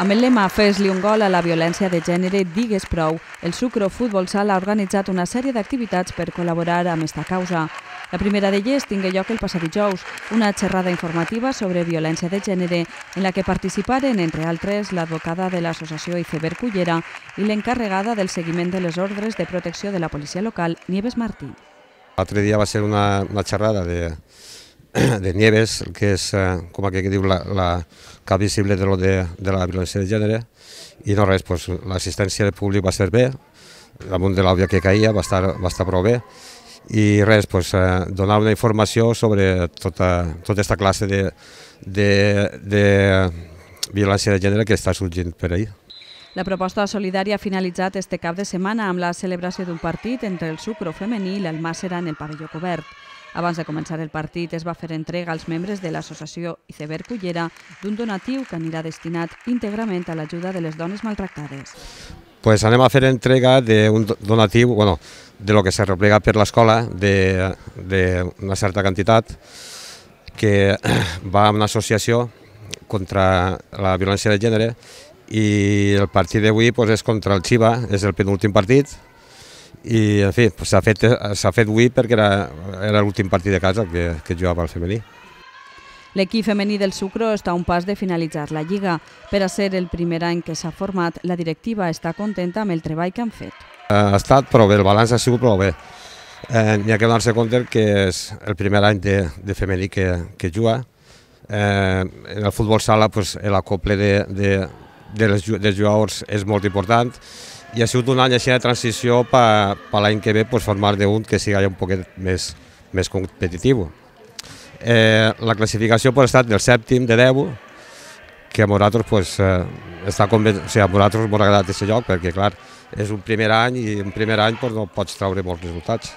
Amb el lema Fes-li un gol a la violència de gènere, digues prou, el Sucro Futbol Sala ha organitzat una sèrie d'activitats per col·laborar amb esta causa. La primera d'elles tingué lloc el passat dijous, una xerrada informativa sobre violència de gènere, en la que participaren, entre altres, l'advocada de l'associació Ifeber Cullera i l'encarregada del seguiment de les ordres de protecció de la policia local, Nieves Martí. L'altre dia va ser una, una xerrada de, de Nieves, que és, eh, com aquí que diu, la, la cap visible de, lo de, de la violència de gènere, i no res, doncs, l'assistència del públic va ser bé, damunt de l'àudio que caia va estar, va estar prou bé, i res, doncs, donar una informació sobre tota, tota aquesta classe de, de, de violència de gènere que està sorgint per ahir. La proposta solidària ha finalitzat este cap de setmana amb la celebració d'un partit entre el Sucro femení i l'almàcera en el pavelló cobert. Abans de començar el partit es va fer entrega als membres de l'associació Iceberg Cullera d'un donatiu que anirà destinat íntegrament a l'ajuda de les dones maltractades. Pues anem a fer entrega d'un donatiu, bueno, de lo que se replega per l'escola, d'una certa quantitat, que va a una associació contra la violència de gènere i el partit d'avui pues, és contra el Xiva, és el penúltim partit, i en fi, s'ha fet, fet avui perquè era, era l'últim partit de casa que, que jugava el femení. L'equip femení del Sucro està a un pas de finalitzar la Lliga. Per a ser el primer any que s'ha format, la directiva està contenta amb el treball que han fet. Ha estat prou bé, el balanç ha sigut prou bé. Eh, N'hi ha que donar-se compte que és el primer any de, de femení que, que juga. Eh, en el futbol sala pues, l'acople de, de, de, les, dels jugadors és molt important i ha sigut un any així de transició per, per l'any que ve pues, formar-ne un que sigui un poquet més, més competitiu. Eh, la classificació pues, ha estat del sèptim de 10, que a nosaltres pues, eh, està conven... o sigui, a nosaltres agradat aquest lloc perquè clar, és un primer any i un primer any pues, no pots treure molts resultats.